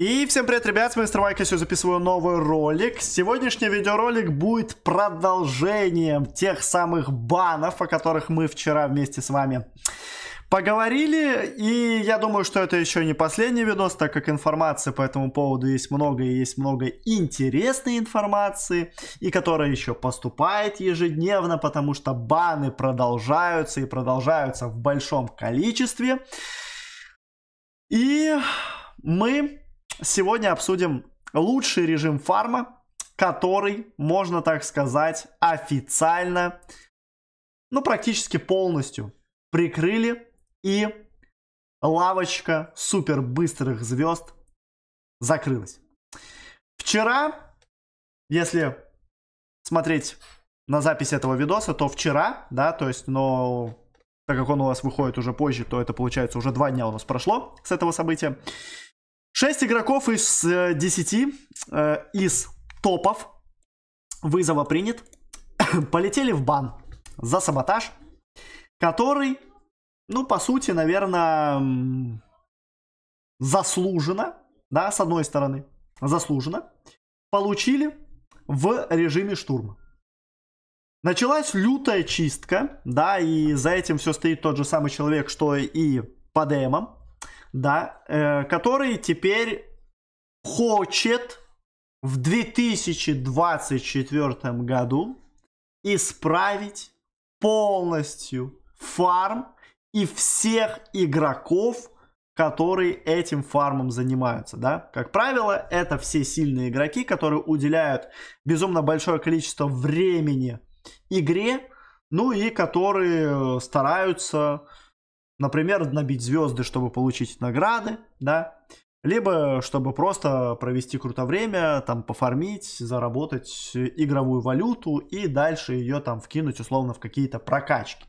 И всем привет, ребят, с вами Мистер Майк, я сегодня записываю новый ролик. Сегодняшний видеоролик будет продолжением тех самых банов, о которых мы вчера вместе с вами поговорили. И я думаю, что это еще не последний видос, так как информации по этому поводу есть много, и есть много интересной информации, и которая еще поступает ежедневно, потому что баны продолжаются и продолжаются в большом количестве. И мы Сегодня обсудим лучший режим фарма, который, можно так сказать, официально, ну, практически полностью прикрыли. И лавочка супер быстрых звезд закрылась. Вчера, если смотреть на запись этого видоса, то вчера, да, то есть, но так как он у вас выходит уже позже, то это получается уже два дня у нас прошло с этого события. 6 игроков из 10 э, э, из топов вызова принят. Полетели в бан за саботаж, который, ну, по сути, наверное, заслуженно, да, с одной стороны, заслуженно, получили в режиме штурма. Началась лютая чистка, да, и за этим все стоит тот же самый человек, что и по демам да, э, который теперь хочет в 2024 году исправить полностью фарм и всех игроков, которые этим фармом занимаются, да. Как правило, это все сильные игроки, которые уделяют безумно большое количество времени игре, ну и которые стараются Например, набить звезды, чтобы получить награды, да, либо чтобы просто провести круто время, там пофармить, заработать игровую валюту и дальше ее там вкинуть условно в какие-то прокачки.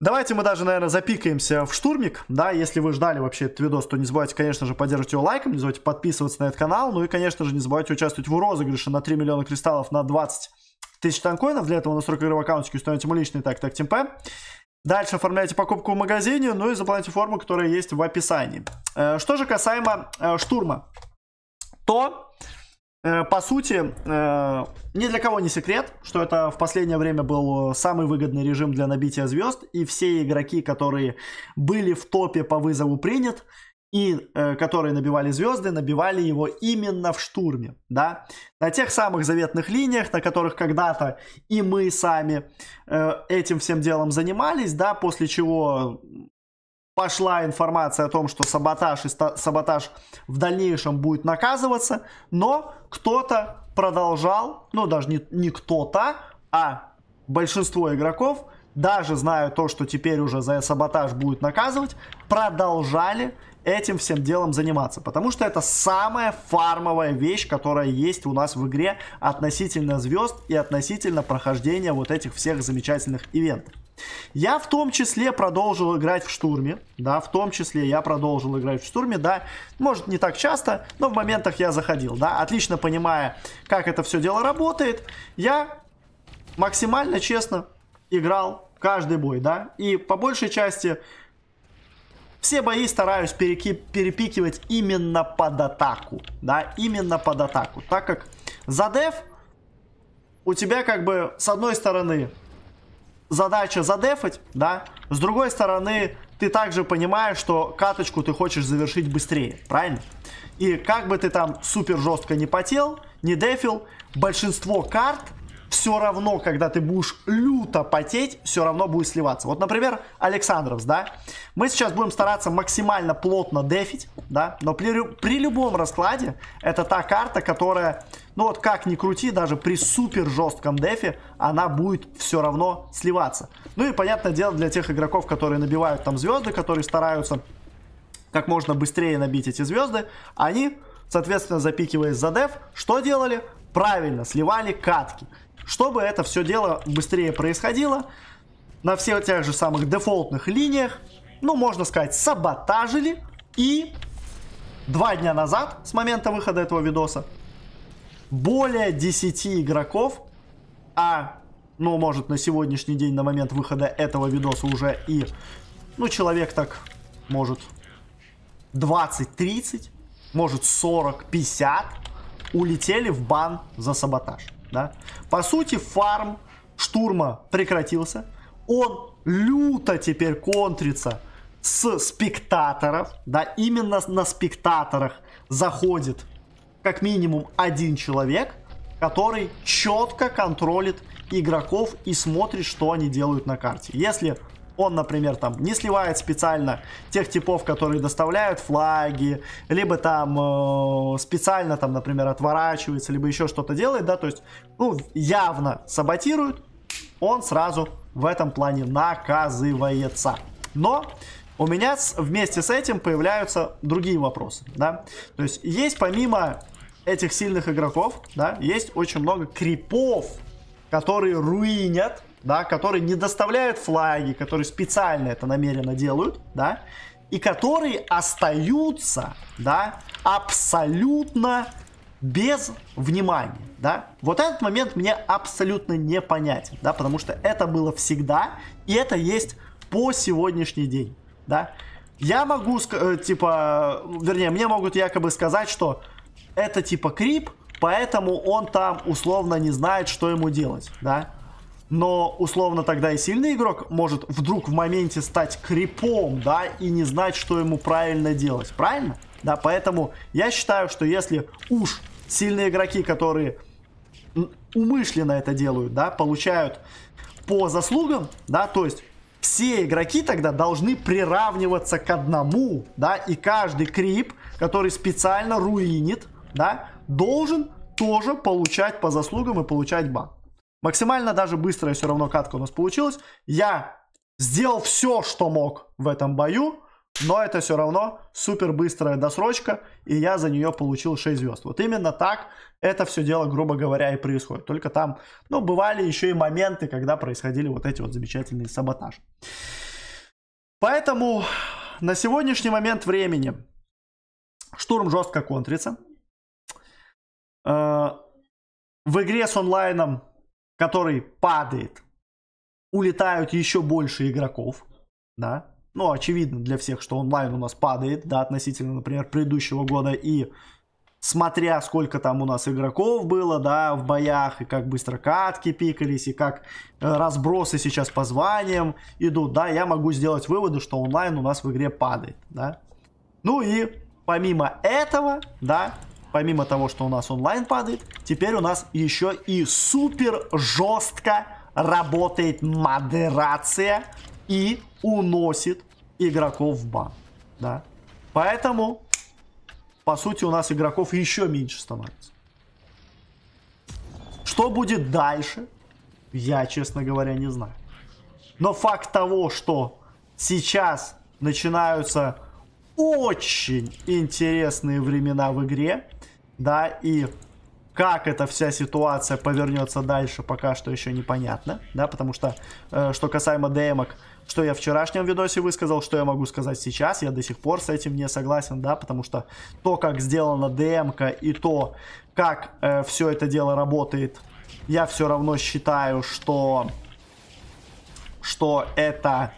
Давайте мы даже, наверное, запикаемся в штурмик, да, если вы ждали вообще этот видос, то не забывайте, конечно же, поддерживать его лайком, не забывайте подписываться на этот канал, ну и, конечно же, не забывайте участвовать в розыгрыше на 3 миллиона кристаллов на 20 тысяч танкоинов, для этого настройка игрового аккаунта установите мой личный так так темпе, Дальше оформляйте покупку в магазине, ну и заполняйте форму, которая есть в описании. Э, что же касаемо э, штурма, то, э, по сути, ни для кого не секрет, что это в последнее время был самый выгодный режим для набития звезд, и все игроки, которые были в топе по вызову принят, и э, которые набивали звезды, набивали его именно в штурме, да, на тех самых заветных линиях, на которых когда-то и мы сами э, этим всем делом занимались, да, после чего пошла информация о том, что саботаж и ста- саботаж в дальнейшем будет наказываться, но кто-то продолжал, ну даже не, не кто-то, а большинство игроков, даже зная то, что теперь уже за саботаж будет наказывать, продолжали этим всем делом заниматься, потому что это самая фармовая вещь, которая есть у нас в игре относительно звезд и относительно прохождения вот этих всех замечательных ивентов. Я в том числе продолжил играть в штурме, да, в том числе я продолжил играть в штурме, да, может не так часто, но в моментах я заходил, да, отлично понимая, как это все дело работает, я максимально честно играл каждый бой, да, и по большей части все бои стараюсь переки- перепикивать именно под атаку. Да, именно под атаку. Так как за деф у тебя как бы с одной стороны задача задефать, да, с другой стороны ты также понимаешь, что каточку ты хочешь завершить быстрее, правильно? И как бы ты там супер жестко не потел, не дефил, большинство карт все равно, когда ты будешь люто потеть, все равно будет сливаться. Вот, например, Александровс, да, мы сейчас будем стараться максимально плотно дефить, да, но при, при любом раскладе это та карта, которая, ну вот как ни крути, даже при супер жестком дефе она будет все равно сливаться. Ну и, понятное дело, для тех игроков, которые набивают там звезды, которые стараются как можно быстрее набить эти звезды, они, соответственно, запикиваясь за деф, что делали? Правильно, сливали катки. Чтобы это все дело быстрее происходило, на всех тех же самых дефолтных линиях, ну, можно сказать, саботажили. И два дня назад, с момента выхода этого видоса, более 10 игроков, а, ну, может, на сегодняшний день, на момент выхода этого видоса уже и, ну, человек так, может, 20-30, может, 40-50 улетели в бан за саботаж да. По сути, фарм штурма прекратился. Он люто теперь контрится с спектаторов, да, именно на спектаторах заходит как минимум один человек, который четко контролит игроков и смотрит, что они делают на карте. Если он, например, там не сливает специально тех типов, которые доставляют флаги, либо там э, специально там, например, отворачивается, либо еще что-то делает, да, то есть, ну, явно саботирует, он сразу в этом плане наказывается. Но у меня с, вместе с этим появляются другие вопросы, да, то есть есть помимо этих сильных игроков, да, есть очень много крипов, которые руинят да, которые не доставляют флаги, которые специально это намеренно делают, да, и которые остаются, да, абсолютно без внимания, да. Вот этот момент мне абсолютно непонятен, да, потому что это было всегда, и это есть по сегодняшний день, да. Я могу, э, типа, вернее, мне могут якобы сказать, что это типа крип, поэтому он там условно не знает, что ему делать, да но условно тогда и сильный игрок может вдруг в моменте стать крипом, да, и не знать, что ему правильно делать, правильно? Да, поэтому я считаю, что если уж сильные игроки, которые умышленно это делают, да, получают по заслугам, да, то есть все игроки тогда должны приравниваться к одному, да, и каждый крип, который специально руинит, да, должен тоже получать по заслугам и получать бан. Максимально даже быстрая все равно катка у нас получилась. Я сделал все, что мог в этом бою. Но это все равно супер быстрая досрочка, и я за нее получил 6 звезд. Вот именно так это все дело, грубо говоря, и происходит. Только там, ну, бывали еще и моменты, когда происходили вот эти вот замечательные саботажи. Поэтому на сегодняшний момент времени штурм жестко контрится. Э, в игре с онлайном который падает, улетают еще больше игроков, да, ну, очевидно для всех, что онлайн у нас падает, да, относительно, например, предыдущего года, и смотря сколько там у нас игроков было, да, в боях, и как быстро катки пикались, и как э, разбросы сейчас по званиям идут, да, я могу сделать выводы, что онлайн у нас в игре падает, да. Ну и помимо этого, да, помимо того, что у нас онлайн падает, теперь у нас еще и супер жестко работает модерация и уносит игроков в бан. Да? Поэтому, по сути, у нас игроков еще меньше становится. Что будет дальше, я, честно говоря, не знаю. Но факт того, что сейчас начинаются очень интересные времена в игре, да, и как эта вся ситуация повернется дальше, пока что еще непонятно, да, потому что, э, что касаемо демок, что я в вчерашнем видосе высказал, что я могу сказать сейчас, я до сих пор с этим не согласен, да, потому что то, как сделана демка и то, как э, все это дело работает, я все равно считаю, что, что это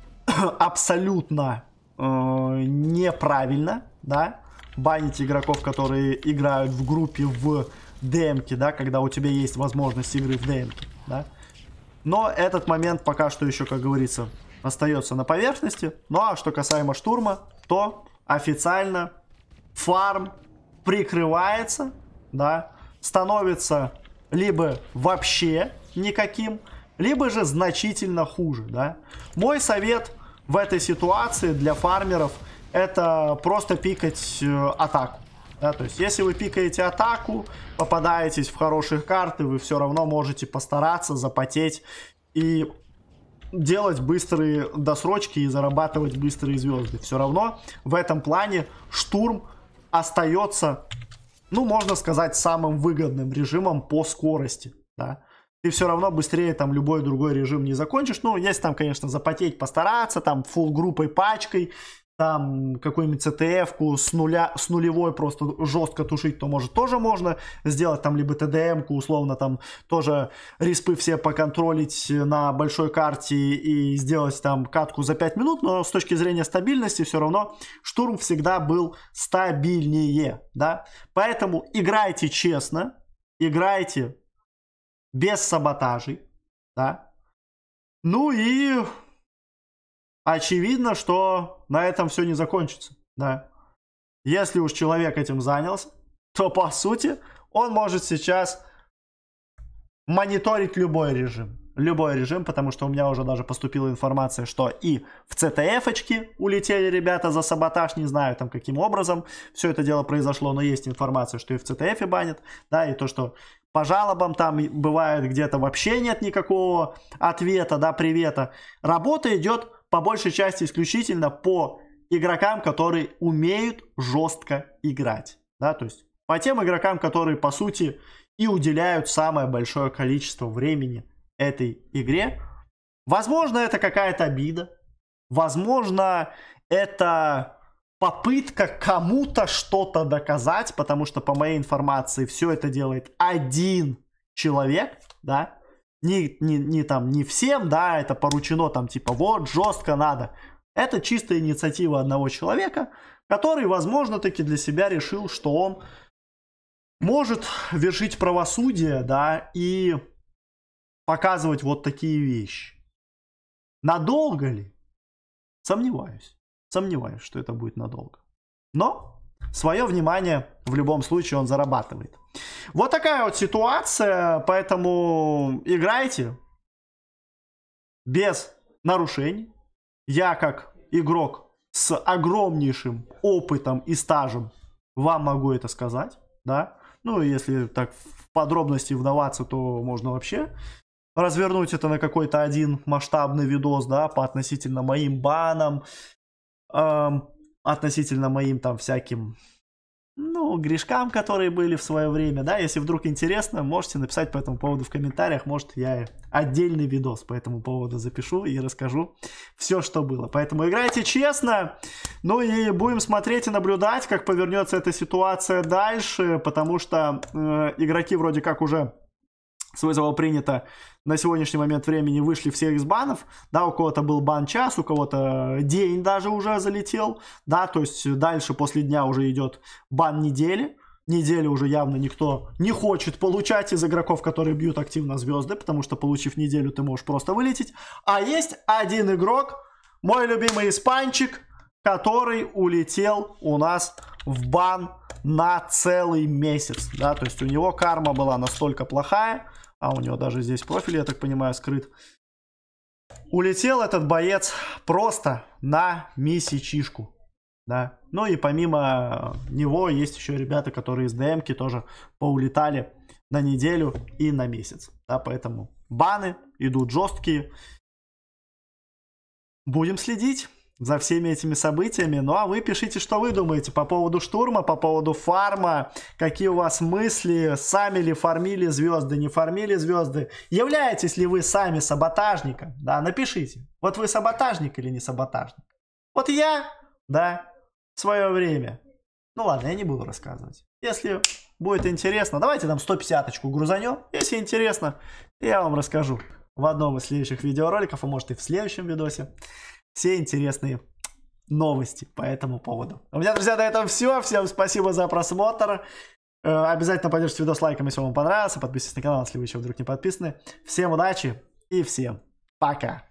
абсолютно э, неправильно, да, банить игроков, которые играют в группе в ДМке, да, когда у тебя есть возможность игры в ДМке, да. Но этот момент пока что еще, как говорится, остается на поверхности. Ну а что касаемо штурма, то официально фарм прикрывается, да, становится либо вообще никаким, либо же значительно хуже, да. Мой совет в этой ситуации для фармеров это просто пикать э, атаку. Да, то есть, если вы пикаете атаку, попадаетесь в хорошие карты, вы все равно можете постараться, запотеть и делать быстрые досрочки и зарабатывать быстрые звезды. Все равно в этом плане штурм остается, ну, можно сказать, самым выгодным режимом по скорости. Да? Ты все равно быстрее там любой другой режим не закончишь. Ну, если там, конечно, запотеть, постараться, там, фул группой, пачкой там какую-нибудь CTF-ку с нуля, с нулевой просто жестко тушить, то может тоже можно сделать, там либо TDM-ку, условно там тоже респы все поконтролить э, на большой карте и сделать там катку за 5 минут, но с точки зрения стабильности все равно штурм всегда был стабильнее, да, поэтому играйте честно, играйте без саботажей, да, ну и очевидно, что на этом все не закончится. Да. Если уж человек этим занялся, то по сути он может сейчас мониторить любой режим. Любой режим, потому что у меня уже даже поступила информация, что и в ЦТФ-очки улетели ребята за саботаж, не знаю там каким образом все это дело произошло, но есть информация, что и в ЦТФ банят, да, и то, что по жалобам там бывает где-то вообще нет никакого ответа, да, привета. Работа идет по большей части исключительно по игрокам, которые умеют жестко играть. Да, то есть по тем игрокам, которые, по сути, и уделяют самое большое количество времени этой игре. Возможно, это какая-то обида. Возможно, это попытка кому-то что-то доказать, потому что, по моей информации, все это делает один человек, да, не, не, не там не всем, да, это поручено там типа вот жестко надо. Это чистая инициатива одного человека, который, возможно, таки для себя решил, что он может вершить правосудие, да, и показывать вот такие вещи. Надолго ли? Сомневаюсь. Сомневаюсь, что это будет надолго. Но свое внимание в любом случае он зарабатывает. Вот такая вот ситуация, поэтому играйте без нарушений. Я как игрок с огромнейшим опытом и стажем вам могу это сказать, да. Ну, если так в подробности вдаваться, то можно вообще развернуть это на какой-то один масштабный видос, да, по относительно моим банам, эм, относительно моим там всяким ну, грешкам, которые были в свое время, да, если вдруг интересно, можете написать по этому поводу в комментариях, может, я отдельный видос по этому поводу запишу и расскажу все, что было. Поэтому играйте честно, ну и будем смотреть и наблюдать, как повернется эта ситуация дальше, потому что э, игроки вроде как уже с вызова принято на сегодняшний момент времени вышли все из банов, да, у кого-то был бан час, у кого-то день даже уже залетел, да, то есть дальше после дня уже идет бан недели, недели уже явно никто не хочет получать из игроков, которые бьют активно звезды, потому что получив неделю ты можешь просто вылететь, а есть один игрок, мой любимый испанчик, который улетел у нас в бан на целый месяц, да, то есть у него карма была настолько плохая, а у него даже здесь профиль, я так понимаю, скрыт. Улетел этот боец просто на месячишку. Да. Ну и помимо него есть еще ребята, которые из ДМК тоже поулетали на неделю и на месяц. Да, поэтому баны идут жесткие. Будем следить за всеми этими событиями. Ну а вы пишите, что вы думаете по поводу штурма, по поводу фарма, какие у вас мысли, сами ли фармили звезды, не фармили звезды, являетесь ли вы сами саботажником, да, напишите. Вот вы саботажник или не саботажник? Вот я, да, в свое время. Ну ладно, я не буду рассказывать. Если будет интересно, давайте там 150-очку грузанем. Если интересно, я вам расскажу в одном из следующих видеороликов, а может и в следующем видосе все интересные новости по этому поводу. У меня, друзья, на этом все. Всем спасибо за просмотр. Э, обязательно поддержите видос лайком, если вам понравился. Подписывайтесь на канал, если вы еще вдруг не подписаны. Всем удачи и всем пока.